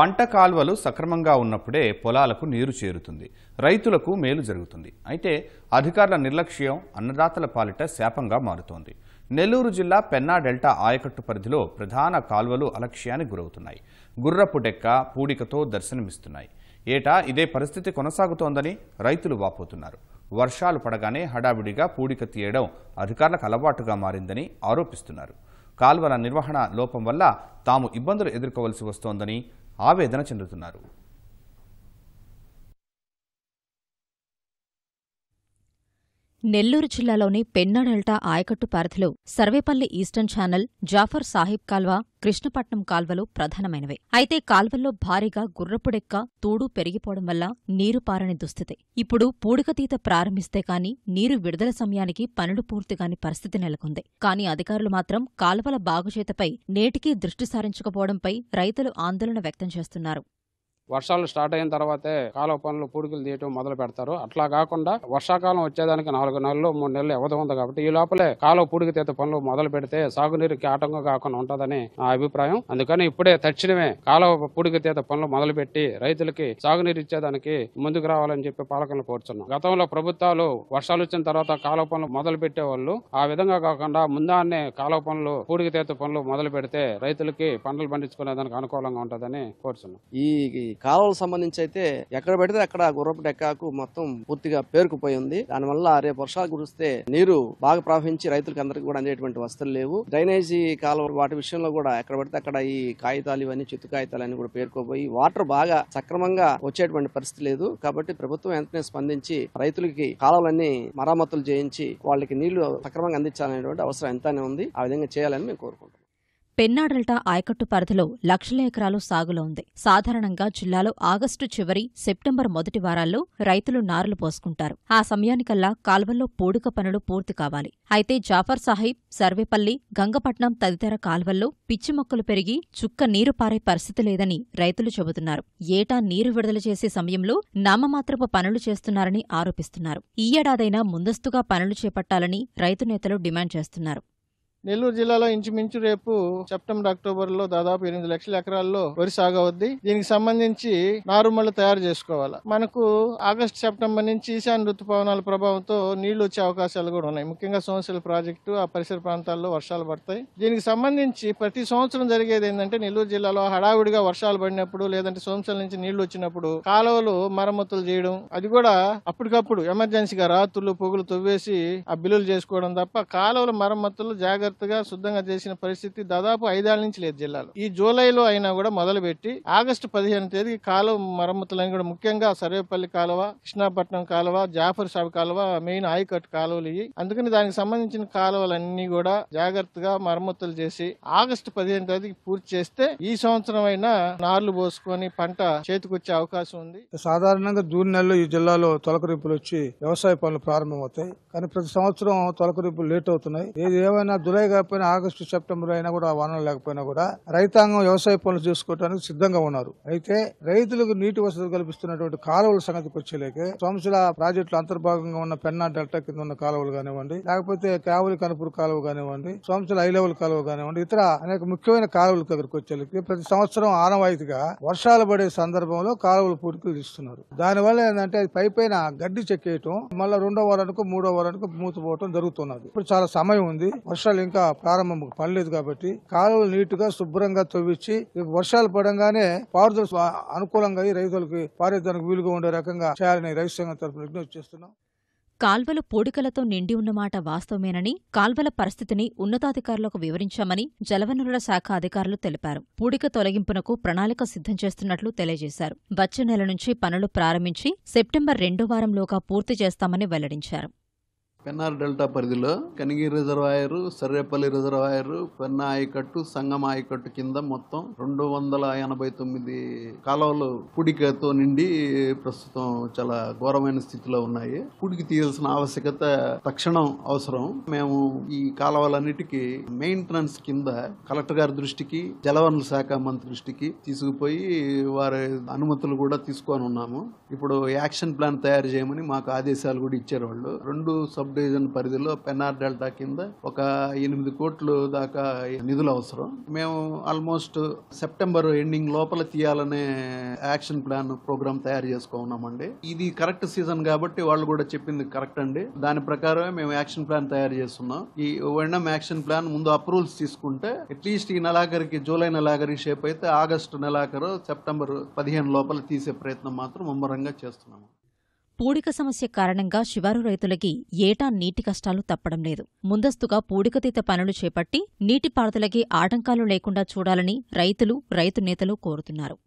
పంట కాల్వలు సక్రమంగా ఉన్నప్పుడే పొలాలకు నీరు చేరుతుంది రైతులకు మేలు జరుగుతుంది అయితే అధికారుల నిర్లక్ష్యం అన్నదాతల పాలిట శాపంగా మారుతోంది నెల్లూరు జిల్లా పెన్నా డెల్టా ఆయకట్టు పరిధిలో ప్రధాన కాల్వలు అలక్ష్యానికి గురవుతున్నాయి గుర్రపు డెక్క పూడికతో దర్శనమిస్తున్నాయి ఏటా ఇదే పరిస్థితి కొనసాగుతోందని రైతులు వాపోతున్నారు వర్షాలు పడగానే హడావిడిగా పూడిక తీయడం అధికారులకు అలవాటుగా మారిందని ఆరోపిస్తున్నారు కాల్వల నిర్వహణ లోపం వల్ల తాము ఇబ్బందులు ఎదుర్కోవలసి వస్తోందని ఆవేదన చెందుతున్నారు నెల్లూరు జిల్లాలోని పెన్నాడెల్టా ఆయకట్టు పరిధిలో సర్వేపల్లి ఈస్టర్న్ ఛానల్ జాఫర్ సాహిబ్ కాల్వ కృష్ణపట్నం కాల్వలు ప్రధానమైనవే అయితే కాల్వల్లో భారీగా గుర్రపుడెక్క తూడు పెరిగిపోవడం వల్ల నీరు పారని దుస్థితి ఇప్పుడు పూడికతీత ప్రారంభిస్తే కాని నీరు విడుదల సమయానికి పనులు పూర్తిగాని పరిస్థితి నెలకొంది కానీ అధికారులు మాత్రం కాల్వల బాగుచేతపై నేటికీ దృష్టి సారించకపోవడంపై రైతులు ఆందోళన వ్యక్తం చేస్తున్నారు వర్షాలు స్టార్ట్ అయిన తర్వాతే కాలువ పనులు పూడికలు తీయటం మొదలు పెడతారు అట్లా కాకుండా వర్షాకాలం వచ్చేదానికి నాలుగు నెలలు మూడు నెలలు ఇవ్వదు ఉంది కాబట్టి ఈ లోపలే కాలువ పూడికి తీత పనులు మొదలు పెడితే సాగునీరుకి ఆటంకం కాకుండా ఉంటుందని నా అభిప్రాయం అందుకని ఇప్పుడే తక్షణమే కాలువ పూడికి తీత పనులు మొదలుపెట్టి రైతులకి సాగునీరు ఇచ్చేదానికి ముందుకు రావాలని చెప్పి పాలకులను కోరుతున్నాం గతంలో ప్రభుత్వాలు వర్షాలు వచ్చిన తర్వాత కాలువ పనులు మొదలు పెట్టేవాళ్ళు ఆ విధంగా కాకుండా ముందానే కాలువ పనులు పూడికి తీత పనులు మొదలు పెడితే రైతులకి పంటలు పండించుకునేదానికి అనుకూలంగా ఉంటుందని కోరుతున్నాం ఈ కాలువలకు సంబంధించి అయితే ఎక్కడ పెడితే అక్కడ గుర్రపు డెక్కాకు మొత్తం పూర్తిగా పేరుకుపోయి ఉంది దానివల్ల రేపు వర్షాలు కురిస్తే నీరు బాగా ప్రవహించి రైతులకు అందరికీ కూడా అందేటువంటి వస్తువులు లేవు డ్రైనేజీ కాలువ వాటి విషయంలో కూడా ఎక్కడ పెడితే అక్కడ ఈ కాగితాలు ఇవన్నీ చిత్తు కాగితాలు అన్ని కూడా పేరుకోపోయి వాటర్ బాగా సక్రమంగా వచ్చేటువంటి పరిస్థితి లేదు కాబట్టి ప్రభుత్వం వెంటనే స్పందించి రైతులకి కాలువలన్నీ మరామతులు చేయించి వాళ్ళకి నీళ్లు సక్రమంగా అందించాలనేటువంటి అవసరం ఎంతనే ఉంది ఆ విధంగా చేయాలని మేము కోరుకుంటాం పెన్నాడల్టా ఆయకట్టు పరిధిలో లక్షల ఎకరాలు సాగులో ఉంది సాధారణంగా జిల్లాలో ఆగస్టు చివరి సెప్టెంబర్ మొదటి వారాల్లో రైతులు నారులు పోసుకుంటారు ఆ సమయానికల్లా కాల్వల్లో పూడిక పనులు పూర్తి కావాలి అయితే జాఫర్ సాహిబ్ సర్వేపల్లి గంగపట్నం తదితర కాల్వల్లో పిచ్చి మొక్కలు పెరిగి చుక్క నీరు పారే పరిస్థితి లేదని రైతులు చెబుతున్నారు ఏటా నీరు విడుదల చేసే సమయంలో నామమాత్రపు పనులు చేస్తున్నారని ఆరోపిస్తున్నారు ఈ ఏడాదైనా ముందస్తుగా పనులు చేపట్టాలని రైతు నేతలు డిమాండ్ చేస్తున్నారు నెల్లూరు జిల్లాలో ఇంచుమించు రేపు సెప్టెంబర్ అక్టోబర్ లో దాదాపు ఎనిమిది లక్షల ఎకరాల్లో వరి సాగవద్ది దీనికి సంబంధించి నారుమళ్ళు తయారు చేసుకోవాలి మనకు ఆగస్టు సెప్టెంబర్ నుంచి ఈశాన్య ఋతుపవనాల ప్రభావంతో నీళ్లు వచ్చే అవకాశాలు కూడా ఉన్నాయి ముఖ్యంగా సోమశిల ప్రాజెక్టు ఆ పరిసర ప్రాంతాల్లో వర్షాలు పడతాయి దీనికి సంబంధించి ప్రతి సంవత్సరం జరిగేది ఏంటంటే నెల్లూరు జిల్లాలో హడావుడిగా వర్షాలు పడినప్పుడు లేదంటే సోమశిల నుంచి నీళ్లు వచ్చినప్పుడు కాలువలు మరమ్మతులు చేయడం అది కూడా అప్పటికప్పుడు ఎమర్జెన్సీగా రాత్రులు పొగులు తవ్వేసి ఆ బిల్లులు చేసుకోవడం తప్ప కాలువల మరమ్మతులు జాగ్రత్త జాగ్రత్తగా శుద్ధంగా చేసిన పరిస్థితి దాదాపు ఐదేళ్ల నుంచి లేదు జిల్లాలో ఈ జూలైలో అయినా కూడా మొదలుపెట్టి ఆగస్టు పదిహేను తేదీ కాలువ మరమ్మతులని కూడా ముఖ్యంగా సర్వేపల్లి కాలువ కృష్ణాపట్నం కాలువ జాఫర్ షాబ్ కాలువ మెయిన్ ఆయకట్టు కాలువలు ఇవి అందుకని దానికి సంబంధించిన కాలువలన్నీ కూడా జాగ్రత్తగా మరమ్మతులు చేసి ఆగస్టు పదిహేను తేదీకి పూర్తి చేస్తే ఈ సంవత్సరం అయినా నార్లు పోసుకొని పంట చేతికొచ్చే అవకాశం ఉంది సాధారణంగా జూన్ నెలలో ఈ జిల్లాలో తొలకరింపులు వచ్చి వ్యవసాయ పనులు ప్రారంభమవుతాయి కానీ ప్రతి సంవత్సరం తొలకరింపులు లేట్ అవుతున్నాయి ఏది ఏమైనా జూలై కాకపోయినా ఆగస్టు సెప్టెంబర్ అయినా కూడా వానలు లేకపోయినా కూడా రైతాంగం వ్యవసాయ పనులు చేసుకోవడానికి సిద్ధంగా ఉన్నారు అయితే రైతులకు నీటి వసతి కల్పిస్తున్నటువంటి కాలువల సంగతికి వచ్చేలేక సంవత్సర ప్రాజెక్టులు అంతర్భాగంగా ఉన్న పెన్నా డెల్టా కింద ఉన్న కాలువలు కానివ్వండి లేకపోతే కావలి కనుపూరు కాలువ కానివ్వండి సంవత్సర హై లెవెల్ కాలువ కానివ్వండి ఇతర అనేక ముఖ్యమైన కాలువల దగ్గరకు వచ్చేలేకే ప్రతి సంవత్సరం ఆనవాయితీగా వర్షాలు పడే సందర్భంలో కాలువలు పూర్తిగా దాని దానివల్ల ఏంటంటే పై పైన గడ్డి చెక్కేయటం మళ్ళీ రెండో వారానికి మూడో వారానికి మూతపోవటం జరుగుతున్నది ఇప్పుడు చాలా సమయం ఉంది వర్షాలు ఇంకా ప్రారంభం పడలేదు కాబట్టి కాలువలు నీట్ గా శుభ్రంగా తవ్వించి వర్షాలు పడంగానే పారుదల అనుకూలంగా రైతులకు పారేదానికి వీలుగా ఉండే రకంగా చేయాలని రైతు సంఘం తరఫున విజ్ఞప్తి చేస్తున్నాం కాల్వలు పూడికలతో నిండి ఉన్నమాట వాస్తవమేనని కాల్వల పరిస్థితిని ఉన్నతాధికారులకు వివరించామని జలవనరుల శాఖ అధికారులు తెలిపారు పూడిక తొలగింపునకు ప్రణాళిక సిద్ధం చేస్తున్నట్లు తెలియజేశారు వచ్చే నెల నుంచి పనులు ప్రారంభించి సెప్టెంబర్ రెండో వారంలోగా పూర్తి చేస్తామని వెల్లడించారు పెన్నార్ డెల్టా పరిధిలో కనిగిరి రిజర్వాయర్ సర్రేపల్లి రిజర్వాయర్ పెన్న ఆయకట్టు సంగం ఆయకట్టు కింద మొత్తం రెండు వందల ఎనభై తొమ్మిది కాలువలు పుడికతో నిండి ప్రస్తుతం చాలా ఘోరమైన స్థితిలో ఉన్నాయి పుడికి తీయాల్సిన ఆవశ్యకత తక్షణం అవసరం మేము ఈ కాలువలన్నిటికీ మెయింటెనెన్స్ కింద కలెక్టర్ గారి దృష్టికి జలవనరుల శాఖ మంత్రి దృష్టికి తీసుకుపోయి వారి అనుమతులు కూడా తీసుకొని ఉన్నాము ఇప్పుడు యాక్షన్ ప్లాన్ తయారు చేయమని మాకు ఆదేశాలు కూడా ఇచ్చారు వాళ్ళు రెండు సబ్ సబ్ డివిజన్ పరిధిలో పెన్నార్ డెల్టా కింద ఒక ఎనిమిది కోట్లు దాకా నిధులు అవసరం మేము ఆల్మోస్ట్ సెప్టెంబర్ ఎండింగ్ లోపల తీయాలనే యాక్షన్ ప్లాన్ ప్రోగ్రామ్ తయారు చేసుకున్నామండి ఇది కరెక్ట్ సీజన్ కాబట్టి వాళ్ళు కూడా చెప్పింది కరెక్ట్ అండి దాని ప్రకారమే మేము యాక్షన్ ప్లాన్ తయారు చేస్తున్నాం ఈ వెండం యాక్షన్ ప్లాన్ ముందు అప్రూవల్స్ తీసుకుంటే అట్లీస్ట్ ఈ నెలాఖరికి జూలై నెలాఖరి షేప్ అయితే ఆగస్టు నెలాఖరు సెప్టెంబర్ పదిహేను లోపల తీసే ప్రయత్నం మాత్రం ముమ్మరంగా చేస్తున్నాము పూడిక సమస్య కారణంగా శివారు రైతులకి ఏటా నీటి కష్టాలు తప్పడం లేదు ముందస్తుగా పూడికతీత పనులు చేపట్టి నీటిపారుదలకి ఆటంకాలు లేకుండా చూడాలని రైతులు రైతు నేతలు కోరుతున్నారు